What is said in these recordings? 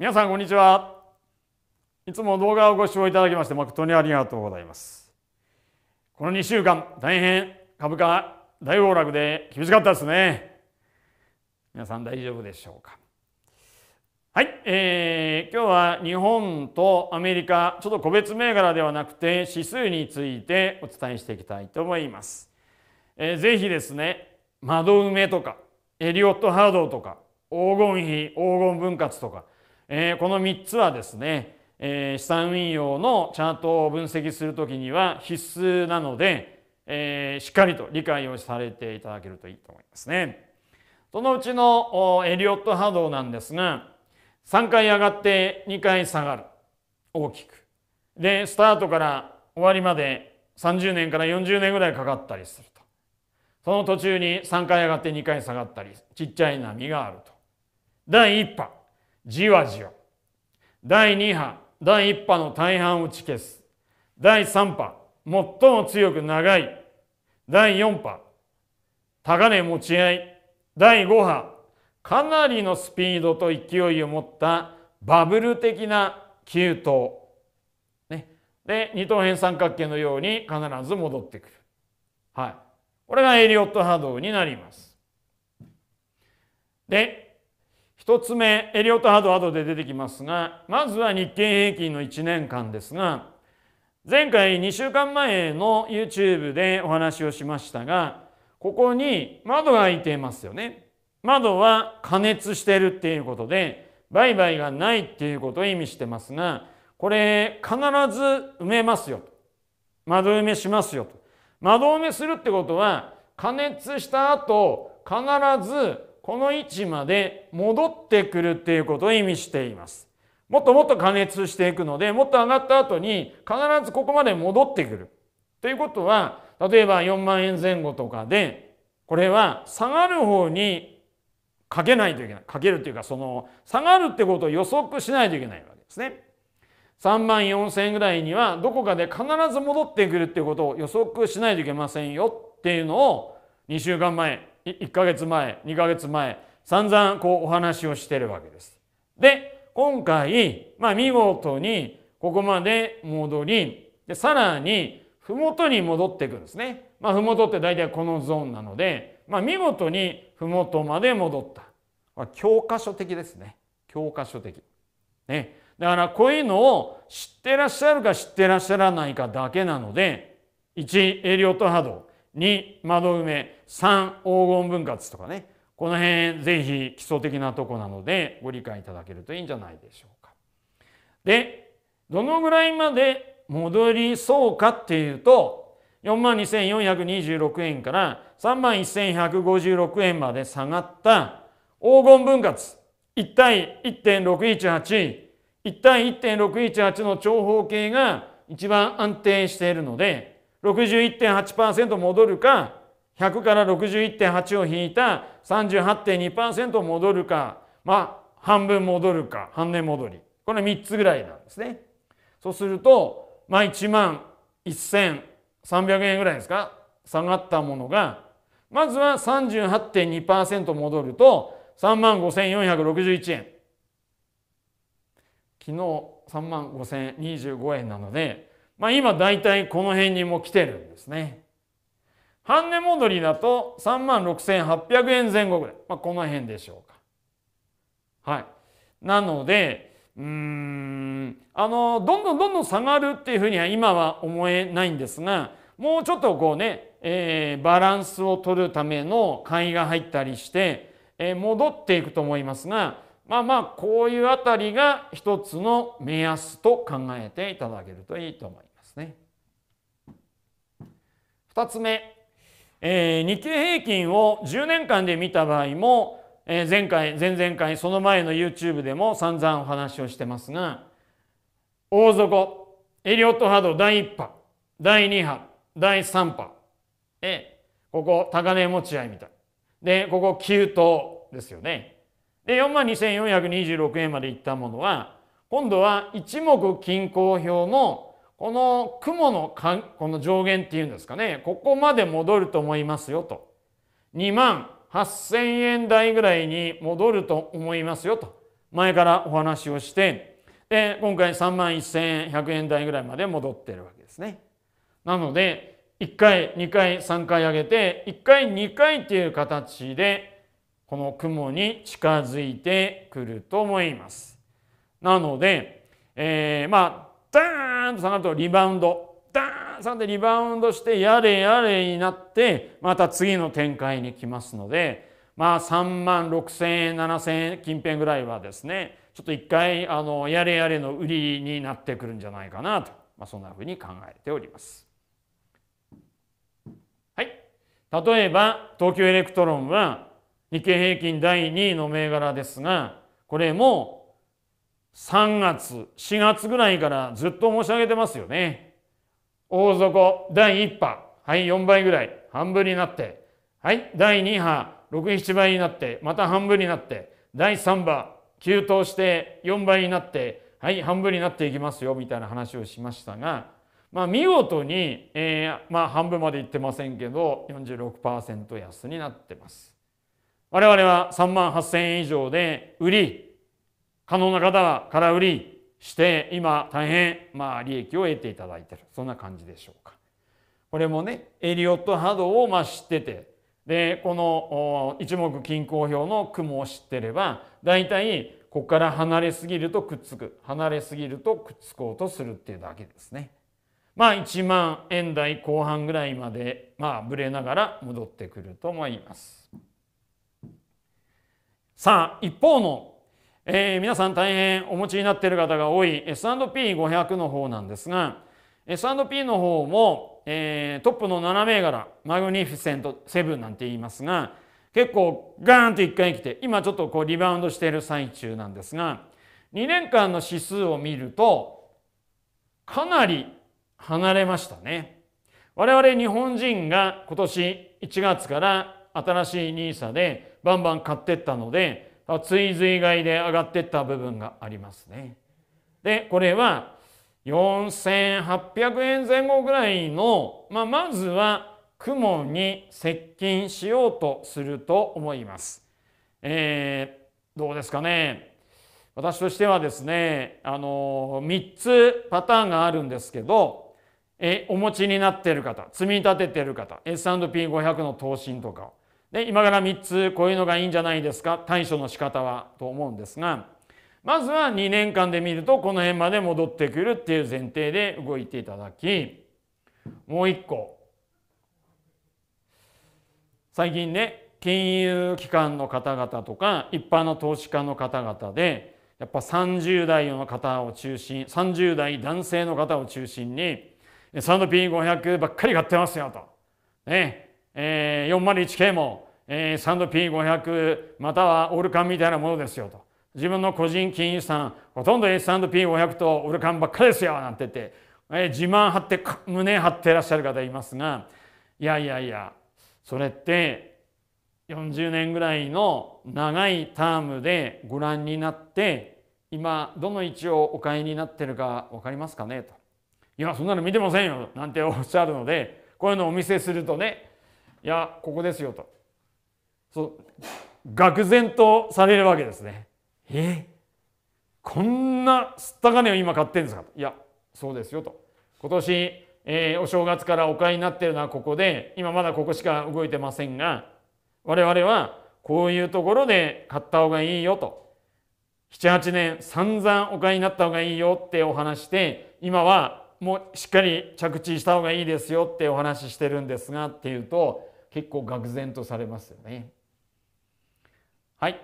皆さんこんにちはいつも動画をご視聴いただきまして誠にありがとうございますこの2週間大変株価大暴落で厳しかったですね皆さん大丈夫でしょうかはい、えー、今日は日本とアメリカちょっと個別銘柄ではなくて指数についてお伝えしていきたいと思います、えー、ぜひですね窓埋めとかエリオット波動とか黄金比黄金分割とかえー、この3つはですね、えー、資産運用のチャートを分析するときには必須なので、えー、しっかりと理解をされていただけるといいと思いますね。そのうちのエリオット波動なんですが、3回上がって2回下がる。大きく。で、スタートから終わりまで30年から40年ぐらいかかったりすると。その途中に3回上がって2回下がったり、ちっちゃい波があると。第1波。じわじわ第2波第1波の大半を打ち消す第3波最も強く長い第4波高値持ち合い第5波かなりのスピードと勢いを持ったバブル的な急騰、ね、で二等辺三角形のように必ず戻ってくる、はい、これがエリオット波動になりますで1つ目エリオット波動ドで出てきますがまずは日経平均の1年間ですが前回2週間前の YouTube でお話をしましたがここに窓が開いていますよね窓は加熱してるっていうことで売買がないっていうことを意味してますがこれ必ず埋めますよ窓埋めしますよと窓埋めするってことは加熱した後必ずこの位置まで戻ってくるっていうことを意味しています。もっともっと加熱していくので、もっと上がった後に必ずここまで戻ってくる。ということは、例えば4万円前後とかで、これは下がる方にかけないといけない。かけるというか、その下がるってことを予測しないといけないわけですね。3万4千円ぐらいにはどこかで必ず戻ってくるってことを予測しないといけませんよっていうのを2週間前1ヶ月前2ヶ月前散々こうお話をしてるわけです。で今回、まあ、見事にここまで戻りでさらに麓に戻っていくんですね。まあ、麓って大体このゾーンなので、まあ、見事に麓まで戻った。まあ、教科書的ですね。教科書的。ね。だからこういうのを知ってらっしゃるか知ってらっしゃらないかだけなので、1エリオット波動。2窓埋め3黄金分割とかねこの辺ぜひ基礎的なとこなのでご理解いただけるといいんじゃないでしょうか。でどのぐらいまで戻りそうかっていうと4万2426円から3万1156円まで下がった黄金分割1対1.618 1対1.618の長方形が一番安定しているので61.8%戻るか100から61.8を引いた38.2%戻るかまあ半分戻るか半年戻りこれ3つぐらいなんですね。そうするとまあ1万1300円ぐらいですか下がったものがまずは38.2%戻ると3万5461円昨日3万5025円なのでまあ今大体この辺にも来てるんですね。半値戻りだと3万6800円前後ぐらい。まあこの辺でしょうか。はい。なので、うーん、あの、どんどんどんどん下がるっていうふうには今は思えないんですが、もうちょっとこうね、えー、バランスを取るための買いが入ったりして、えー、戻っていくと思いますが、まあまあこういうあたりが一つの目安と考えていただけるといいと思います。ね。2つ目、えー、日経平均を10年間で見た場合も、えー、前回前々回その前の YouTube でも散々お話をしてますが大底エリオット波動第1波第2波第3波、えー、ここ高値持ち合いみたいでここ急騰ですよね。で4万2426円までいったものは今度は一目均衡表のこの雲のこの上限っていうんですかねここまで戻ると思いますよと2万8,000円台ぐらいに戻ると思いますよと前からお話をしてで今回3万1,100円台ぐらいまで戻ってるわけですね。なので1回2回3回上げて1回2回っていう形でこの雲に近づいてくると思います。なので、えー、まあダーンーンと下がるとリバウンドダーン下がってリバウンドしてやれやれになってまた次の展開に来ますのでまあ3万6千円7千円近辺ぐらいはですねちょっと一回あのやれやれの売りになってくるんじゃないかなと、まあ、そんなふうに考えております。はい、例えば東京エレクトロンは日経平均第2位の銘柄ですがこれも3月4月ぐらいからずっと申し上げてますよね大底第1波はい4倍ぐらい半分になってはい第2波67倍になってまた半分になって第3波急騰して4倍になってはい半分になっていきますよみたいな話をしましたがまあ、見事に、えーまあ、半分までいってませんけど46%安になってます。我々は3万8,000円以上で売り可能な方は空売りして今大変まあ利益を得ていただいてるそんな感じでしょうか。これもねエリオット波動をまあ知っててでこの一目均衡表の雲を知ってれば大体ここから離れすぎるとくっつく離れすぎるとくっつこうとするっていうだけですね。まあ1万円台後半ぐらいまでまあぶれながら戻ってくると思います。さあ一方のえー、皆さん大変お持ちになっている方が多い S&P500 の方なんですが S&P の方も、えー、トップの7銘柄マグニフィセント7なんて言いますが結構ガーンと1回来て今ちょっとこうリバウンドしている最中なんですが2年間の指数を見るとかなり離れましたね。我々日本人が今年1月から新しい NISA でバンバン買ってったので追随外で上がっていった部分がありますね。でこれは4800円前後ぐらいの、まあ、まずは雲に接近しようとすると思います。えー、どうですかね私としてはですねあの3つパターンがあるんですけどえお持ちになっている方積み立てている方 S&P500 の投信とかで今から3つこういうのがいいんじゃないですか対処の仕方はと思うんですがまずは2年間で見るとこの辺まで戻ってくるっていう前提で動いていただきもう1個最近ね金融機関の方々とか一般の投資家の方々でやっぱ30代の方を中心30代男性の方を中心に S&P500 ばっかり買ってますよと。ねえ 401K も、えン 3P500 またはオルカンみたいなものですよと。自分の個人金融資産、ほとんど S&P500 とオルカンばっかりですよなんて言って、え自慢張って、胸張ってらっしゃる方いますが、いやいやいや、それって40年ぐらいの長いタームでご覧になって、今どの位置をお買いになってるか分かりますかねと。いや、そんなの見てませんよなんておっしゃるので、こういうのをお見せするとね、いやここですよとそう愕然とされるわけですねえこんなすった金を今買ってんですかいやそうですよと今年、えー、お正月からお買いになってるのはここで今まだここしか動いてませんが我々はこういうところで買った方がいいよと78年散々お買いになった方がいいよってお話して今はもうしっかり着地した方がいいですよってお話ししてるんですがっていうと結構愕然とされますよね。はい。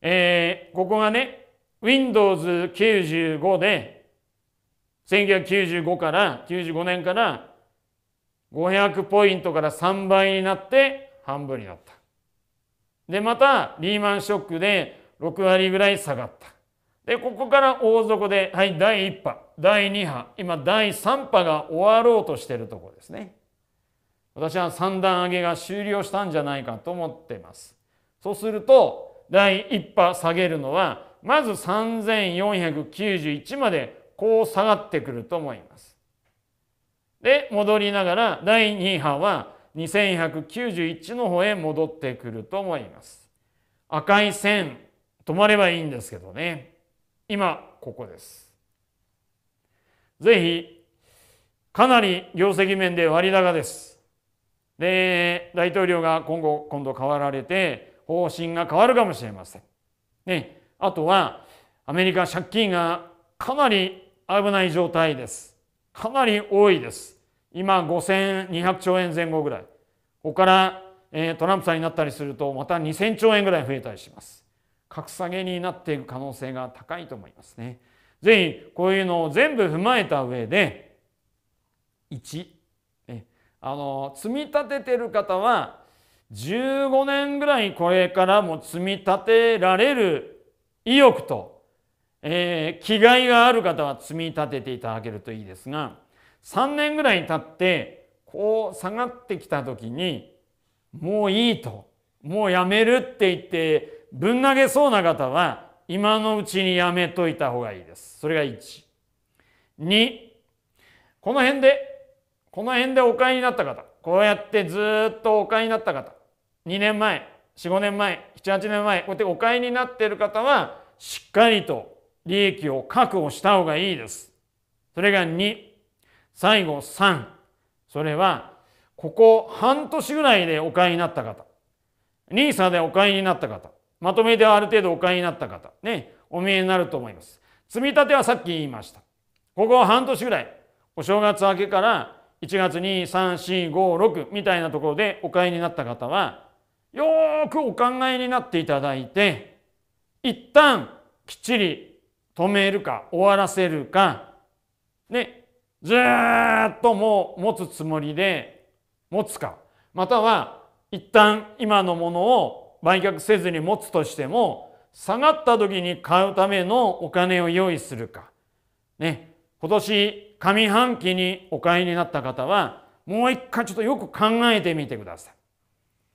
えー、ここがね、Windows95 で、1995から95年から500ポイントから3倍になって半分になった。で、またリーマンショックで6割ぐらい下がった。で、ここから大底で、はい、第1波、第2波、今第3波が終わろうとしてるところですね。私は三段上げが終了したんじゃないかと思っています。そうすると、第一波下げるのは、まず3491までこう下がってくると思います。で、戻りながら第二波は2191の方へ戻ってくると思います。赤い線、止まればいいんですけどね。今、ここです。ぜひ、かなり業績面で割高です。で大統領が今後今度変わられて方針が変わるかもしれません。ね、あとはアメリカ借金がかなり危ない状態です。かなり多いです。今5200兆円前後ぐらい。ここから、えトランプさんになったりするとまた2000兆円ぐらい増えたりします。格下げになっていく可能性が高いと思いますね。ぜひこういうのを全部踏まえた上で1あの積み立ててる方は15年ぐらいこれからも積み立てられる意欲と、えー、気概がある方は積み立てていただけるといいですが3年ぐらい経ってこう下がってきた時にもういいともうやめるって言ってぶん投げそうな方は今のうちにやめといた方がいいです。それが1。2この辺でこの辺でお買いになった方こうやってずっとお買いになった方2年前45年前78年前こうやってお買いになっている方はしっかりと利益を確保した方がいいです。それが2最後3それはここ半年ぐらいでお買いになった方 NISA でお買いになった方まとめである程度お買いになった方ねお見えになると思います。積み立てはさっき言いました。ここ半年ぐらいお正月明けから1月に345みたいなところでお買いになった方はよーくお考えになっていただいて一旦きっちり止めるか終わらせるかねずっともう持つつもりで持つかまたは一旦今のものを売却せずに持つとしても下がった時に買うためのお金を用意するかね今年上半期にお買いになった方はもう一回ちょっとよく考えてみてくださ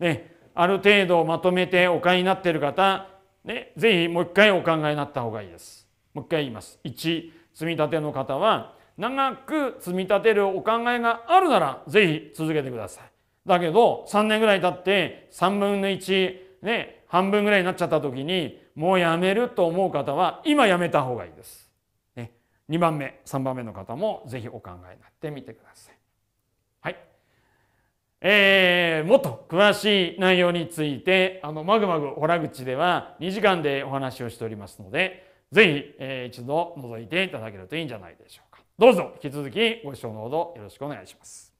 い。ね、ある程度まとめてお買いになっている方、ね、ぜひもう一回お考えになった方がいいです。もう一回言います。1、積み立ての方は長く積み立てるお考えがあるならぜひ続けてください。だけど3年ぐらい経って3分の1、ね、半分ぐらいになっちゃった時にもうやめると思う方は今やめた方がいいです。2番目3番目の方もぜひお考えになってみてください。はいえー、もっと詳しい内容についてあのマグマグ洞口では2時間でお話をしておりますのでぜひ、えー、一度覗いていただけるといいんじゃないでしょうか。どうぞ引き続きご視聴のほどよろしくお願いします。